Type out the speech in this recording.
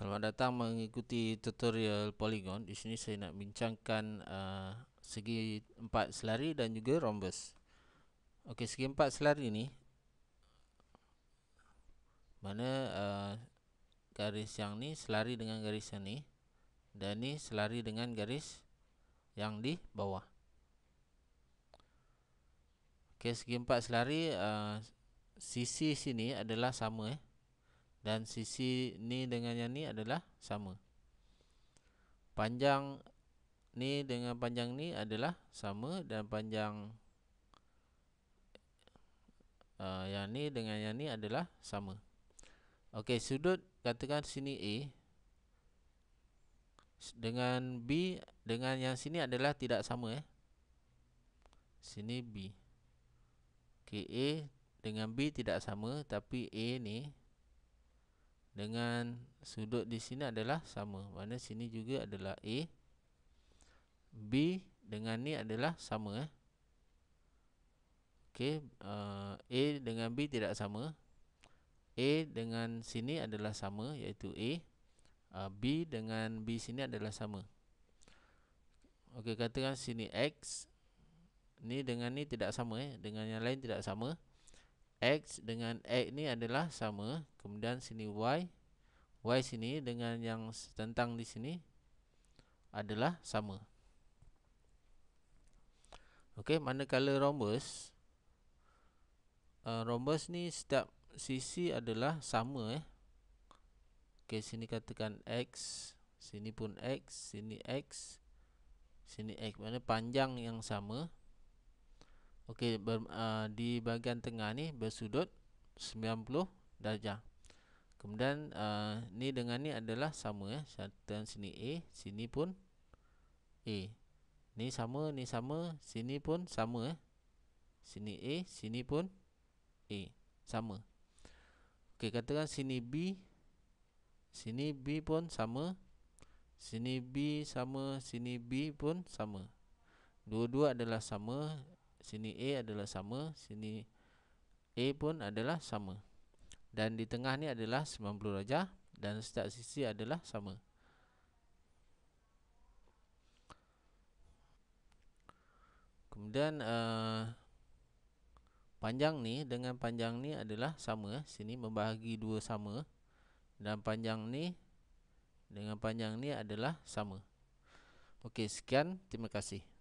Selamat datang mengikuti tutorial polygon. Di sini saya nak bincangkan uh, segi empat selari dan juga rhombus. Okey, segi empat selari ni mana uh, garis yang ni selari dengan garis yang ni dan ni selari dengan garis yang di bawah. Okey, segi empat selari uh, sisi sini adalah sama eh dan sisi ni dengan yang ni adalah sama panjang ni dengan panjang ni adalah sama dan panjang uh, yang ni dengan yang ni adalah sama ok sudut katakan sini A dengan B dengan yang sini adalah tidak sama eh. sini B ok A dengan B tidak sama tapi A ni dengan sudut di sini adalah sama. Mana sini juga adalah A. B dengan ni adalah sama. Eh. Okey. Uh, A dengan B tidak sama. A dengan sini adalah sama iaitu A. Uh, B dengan B sini adalah sama. Okey katakan sini X. Ni dengan ni tidak sama. Eh. Dengan yang lain tidak sama. X dengan X ni adalah sama. Kemudian sini Y y sini dengan yang tentang di sini adalah sama. Okey, manakala rhombus uh, rhombus ni setiap sisi adalah sama eh. Okey, sini katakan x, sini pun x, sini x, sini x. Mana panjang yang sama? Okey, uh, di bahagian tengah ni bersudut 90 darjah. Kemudian uh, ni dengan ni adalah sama eh. Dan sini A, sini pun A. Ni sama, ni sama, sini pun sama eh. Sini A, sini pun A. Sama. Okey, katakan sini B. Sini B pun sama. Sini B sama, sini B pun sama. Dua-dua adalah sama. Sini A adalah sama, sini A pun adalah sama dan di tengah ni adalah 90 darjah dan setiap sisi adalah sama kemudian uh, panjang ni dengan panjang ni adalah sama sini membahagi dua sama dan panjang ni dengan panjang ni adalah sama Okey, sekian. Terima kasih.